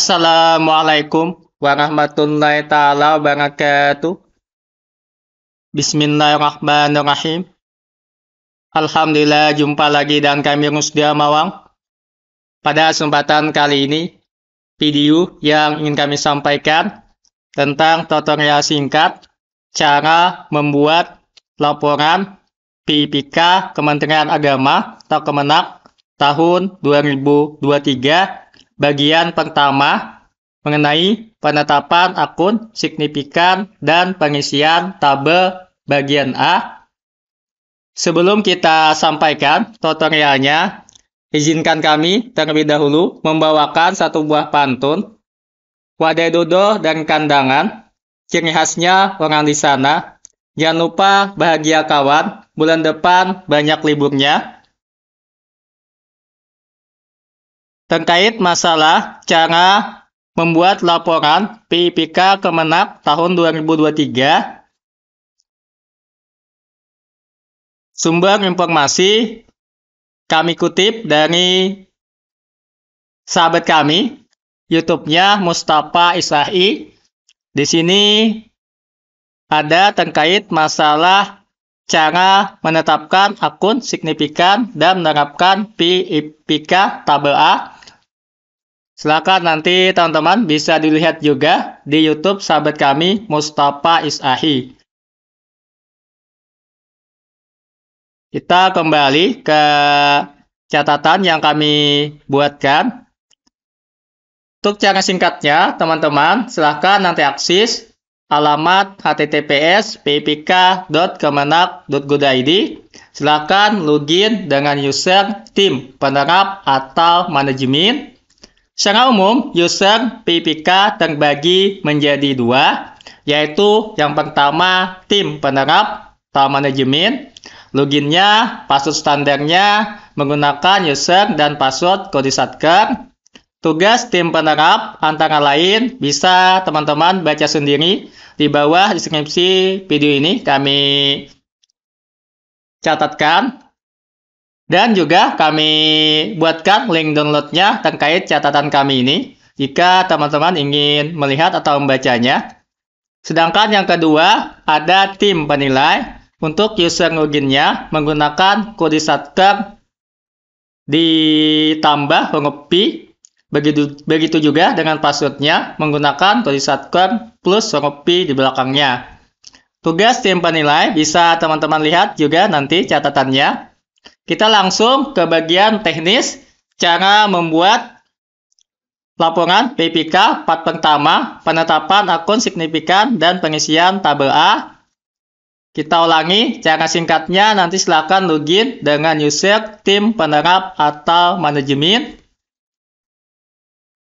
Assalamualaikum warahmatullahi taala wabarakatuh. Bismillahirrahmanirrahim. Alhamdulillah jumpa lagi dan kami Rusdia Mawang. Pada kesempatan kali ini, video yang ingin kami sampaikan tentang tutorial singkat cara membuat laporan PPK Kementerian Agama atau Kemenak tahun 2023 bagian pertama mengenai penetapan akun signifikan dan pengisian tabel bagian A. Sebelum kita sampaikan tutorialnya, izinkan kami terlebih dahulu membawakan satu buah pantun. Wadai dodo dan kandangan, ciri khasnya orang di sana. Jangan lupa bahagia kawan, bulan depan banyak liburnya. terkait masalah cara membuat laporan PIPK Kemenak tahun 2023. Sumber informasi kami kutip dari sahabat kami, YouTube-nya Mustafa Isahi. Di sini ada terkait masalah cara menetapkan akun signifikan dan menerapkan PIPK tabel A Silakan nanti teman-teman bisa dilihat juga di YouTube sahabat kami Mustafa Isahi. Kita kembali ke catatan yang kami buatkan. Untuk cara singkatnya, teman-teman, silahkan nanti akses alamat https ppk.kemenak.go.id. Silahkan login dengan user tim penerap atau manajemen Secara umum, user PPK terbagi menjadi dua, yaitu yang pertama tim penerap atau manajemen. Loginnya, password standarnya menggunakan user dan password kode satker. Tugas tim penerap antara lain bisa teman-teman baca sendiri di bawah deskripsi video ini kami catatkan dan juga kami buatkan link downloadnya terkait catatan kami ini jika teman-teman ingin melihat atau membacanya. Sedangkan yang kedua, ada tim penilai untuk user loginnya menggunakan kode satker ditambah huruf P. Begitu, begitu juga dengan passwordnya menggunakan kode satker plus huruf P di belakangnya. Tugas tim penilai bisa teman-teman lihat juga nanti catatannya kita langsung ke bagian teknis cara membuat laporan PPK part pertama penetapan akun signifikan dan pengisian tabel A. Kita ulangi cara singkatnya nanti silakan login dengan user tim penerap atau manajemen.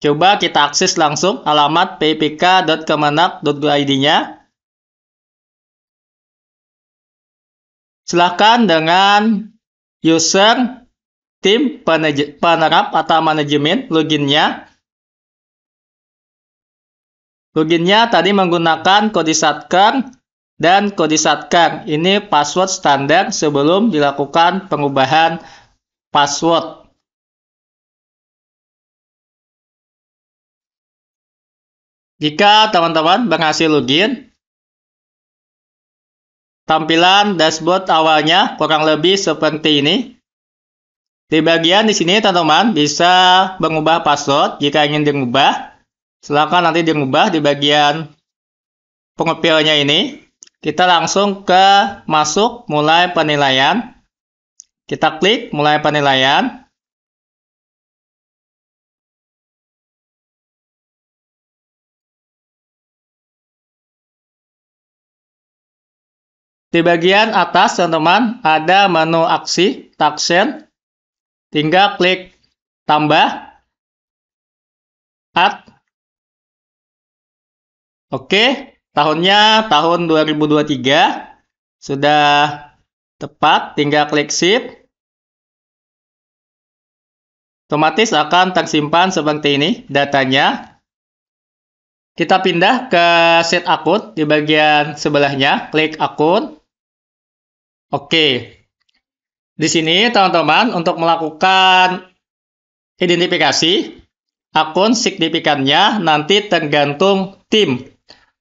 Coba kita akses langsung alamat ppk.kemenak.go.id-nya. Silahkan dengan user, tim penerap atau manajemen loginnya. Loginnya tadi menggunakan kode satker dan kode satker. Ini password standar sebelum dilakukan pengubahan password. Jika teman-teman berhasil login, Tampilan dashboard awalnya kurang lebih seperti ini. Di bagian di sini teman-teman bisa mengubah password jika ingin diubah. Silahkan nanti diubah di bagian pengepilnya ini. Kita langsung ke masuk mulai penilaian. Kita klik mulai penilaian. Di bagian atas, teman-teman, ada menu aksi, taksen. Tinggal klik tambah, add. Oke, tahunnya tahun 2023. Sudah tepat, tinggal klik shift. Otomatis akan tersimpan seperti ini datanya. Kita pindah ke set akun di bagian sebelahnya, klik akun. Oke. Di sini teman-teman untuk melakukan identifikasi akun signifikannya nanti tergantung tim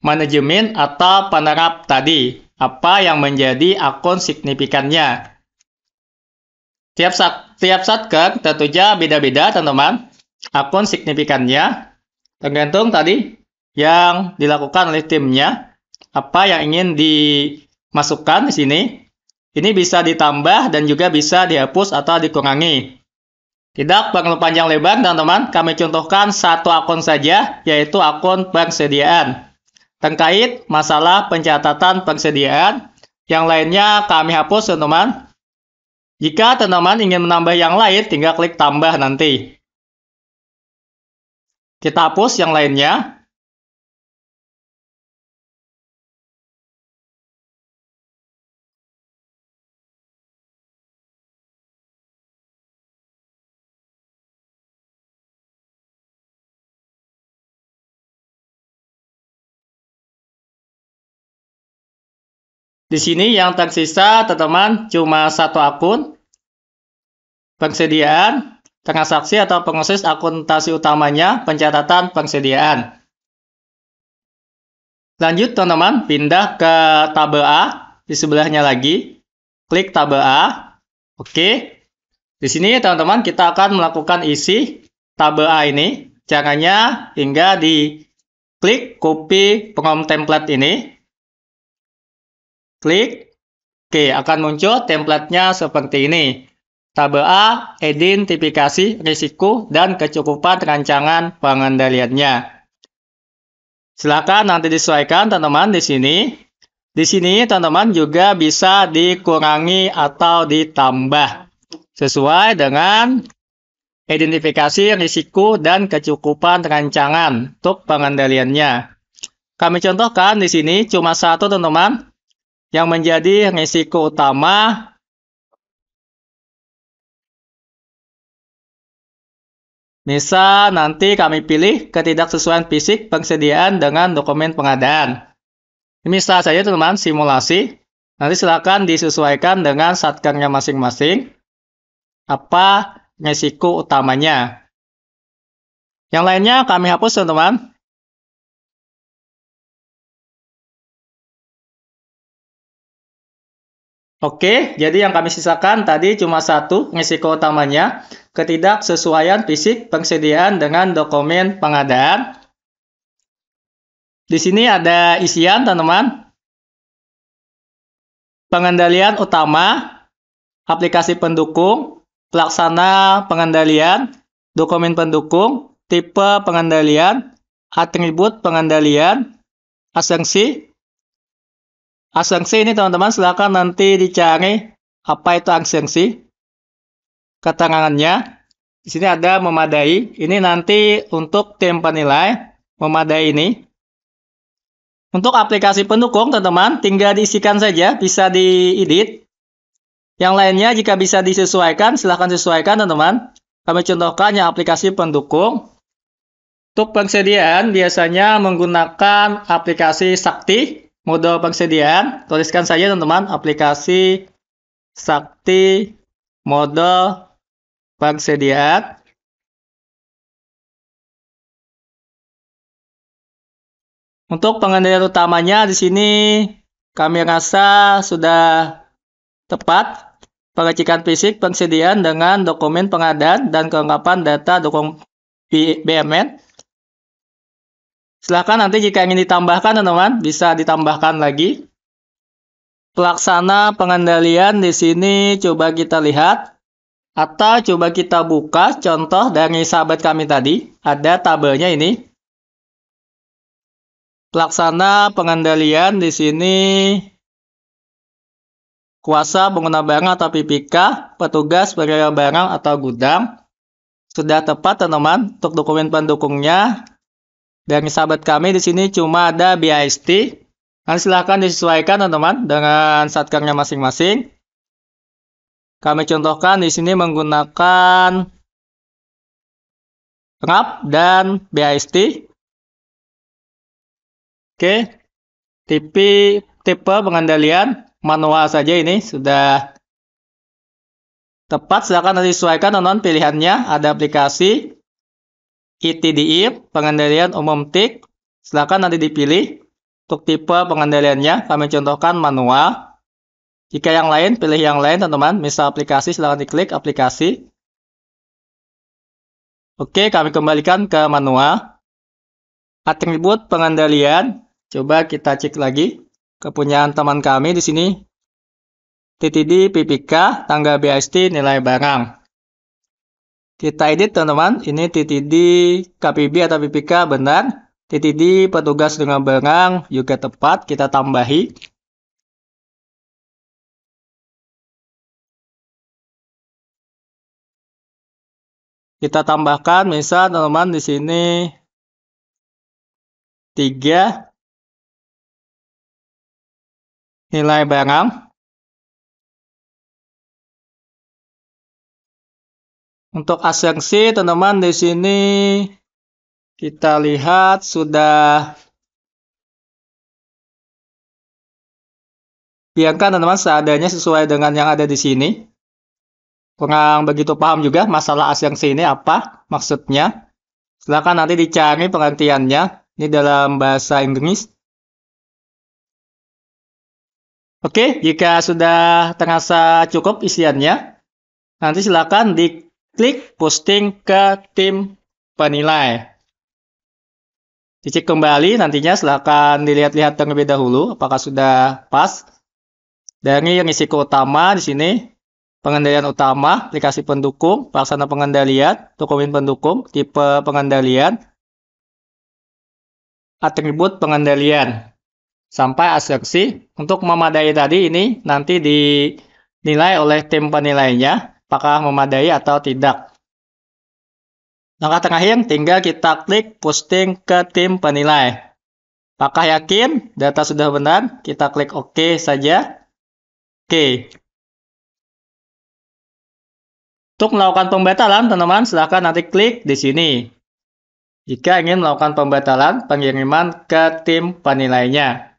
manajemen atau penerap tadi. Apa yang menjadi akun signifikannya? Tiap saat tiap satker tentunya beda-beda teman-teman. Akun signifikannya tergantung tadi yang dilakukan oleh timnya apa yang ingin dimasukkan di sini ini bisa ditambah dan juga bisa dihapus atau dikurangi. Tidak perlu panjang lebar, teman-teman. Kami contohkan satu akun saja, yaitu akun persediaan. Terkait masalah pencatatan persediaan, yang lainnya kami hapus, teman-teman. Jika teman-teman ingin menambah yang lain, tinggal klik tambah nanti. Kita hapus yang lainnya. Di sini yang tersisa teman-teman cuma satu akun persediaan transaksi atau proses akuntasi utamanya pencatatan persediaan. Lanjut teman-teman, pindah ke tabel A di sebelahnya lagi. Klik tabel A. Oke. Di sini teman-teman kita akan melakukan isi tabel A ini. Caranya hingga di klik copy pengom template ini. Klik. Oke, akan muncul templatenya seperti ini. Tabel A, identifikasi risiko dan kecukupan rancangan pengendaliannya. Silakan nanti disesuaikan teman-teman di sini. Di sini teman-teman juga bisa dikurangi atau ditambah sesuai dengan identifikasi risiko dan kecukupan rancangan untuk pengendaliannya. Kami contohkan di sini cuma satu teman-teman yang menjadi risiko utama Misal nanti kami pilih ketidaksesuaian fisik persediaan dengan dokumen pengadaan. Misal saja teman-teman simulasi. Nanti silakan disesuaikan dengan satkernya masing-masing. Apa resiko utamanya. Yang lainnya kami hapus teman-teman. Oke, jadi yang kami sisakan tadi cuma satu risiko utamanya, ketidaksesuaian fisik pengsedian dengan dokumen pengadaan. Di sini ada isian, teman-teman. Pengendalian utama, aplikasi pendukung, pelaksana pengendalian, dokumen pendukung, tipe pengendalian, atribut pengendalian, asensi. Asensi ini teman-teman silahkan nanti dicari apa itu asensi. Keterangannya di sini ada memadai. Ini nanti untuk tim penilai memadai ini. Untuk aplikasi pendukung teman-teman tinggal diisikan saja, bisa diedit. Yang lainnya jika bisa disesuaikan silahkan sesuaikan teman-teman. Kami contohkan yang aplikasi pendukung. Untuk persediaan biasanya menggunakan aplikasi Sakti modal persediaan, tuliskan saja teman-teman aplikasi Sakti modal persediaan. Untuk pengendalian utamanya di sini kami rasa sudah tepat pengecekan fisik persediaan dengan dokumen pengadaan dan kelengkapan data dukung BMN Silahkan nanti jika ingin ditambahkan teman-teman bisa ditambahkan lagi. Pelaksana pengendalian di sini coba kita lihat atau coba kita buka contoh dari sahabat kami tadi. Ada tabelnya ini. Pelaksana pengendalian di sini kuasa pengguna barang atau PPK, petugas pengguna barang atau gudang. Sudah tepat teman-teman untuk dokumen pendukungnya dari sahabat kami di sini cuma ada BIST. Nah, silahkan disesuaikan teman-teman dengan satkernya masing-masing. Kami contohkan di sini menggunakan pengap dan BIST. Oke, tipe, tipe pengendalian manual saja ini sudah tepat. Silahkan disesuaikan teman-teman pilihannya. Ada aplikasi, ITDI pengendalian umum TIK. Silakan nanti dipilih untuk tipe pengendaliannya. Kami contohkan manual. Jika yang lain, pilih yang lain teman-teman. Misal aplikasi, silakan diklik aplikasi. Oke, kami kembalikan ke manual. Atribut pengendalian. Coba kita cek lagi. Kepunyaan teman kami di sini. TTD, PPK, tangga BST, nilai barang. Kita edit teman-teman, ini di KPB atau PPK benar. di petugas dengan berang juga tepat, kita tambahi. Kita tambahkan misal teman-teman di sini tiga nilai barang Untuk asensi teman-teman di sini kita lihat sudah biarkan teman-teman seadanya sesuai dengan yang ada di sini. Kurang begitu paham juga masalah asensi ini apa maksudnya. Silahkan nanti dicari pengertiannya. Ini dalam bahasa Inggris. Oke, jika sudah terasa cukup isiannya, nanti silahkan di Klik posting ke tim penilai. Dicek kembali nantinya silahkan dilihat-lihat terlebih dahulu apakah sudah pas. Dari risiko utama di sini pengendalian utama, aplikasi pendukung, pelaksana pengendalian, dokumen pendukung, tipe pengendalian, atribut pengendalian, sampai asersi. Untuk memadai tadi ini nanti dinilai oleh tim penilainya apakah memadai atau tidak. Langkah terakhir, tinggal kita klik posting ke tim penilai. Apakah yakin data sudah benar? Kita klik OK saja. Oke. Untuk melakukan pembatalan, teman-teman, silahkan nanti klik di sini. Jika ingin melakukan pembatalan pengiriman ke tim penilainya.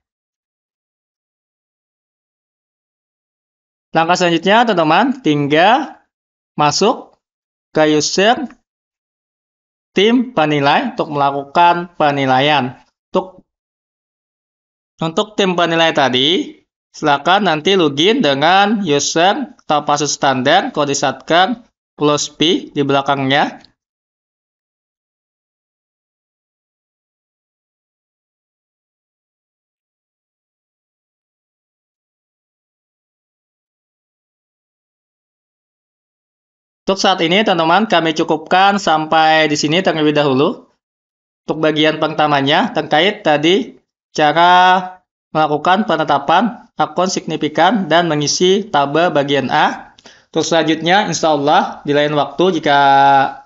Langkah selanjutnya, teman-teman, tinggal masuk ke user tim penilai untuk melakukan penilaian. Untuk untuk tim penilai tadi, silakan nanti login dengan user atau password standar, kode shotgun, close P di belakangnya. Untuk saat ini teman-teman kami cukupkan sampai di sini terlebih dahulu. Untuk bagian pertamanya terkait tadi cara melakukan penetapan akun signifikan dan mengisi tabel bagian A. Terus selanjutnya insya Allah di lain waktu jika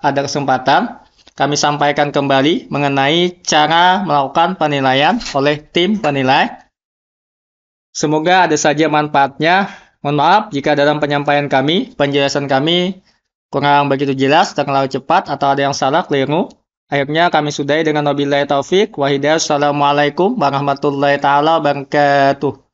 ada kesempatan kami sampaikan kembali mengenai cara melakukan penilaian oleh tim penilai. Semoga ada saja manfaatnya. Mohon maaf jika dalam penyampaian kami, penjelasan kami kurang begitu jelas terlalu cepat atau ada yang salah keliru. Akhirnya kami sudahi dengan Nabi taufik. Wahidah. Assalamualaikum warahmatullahi taala wabarakatuh.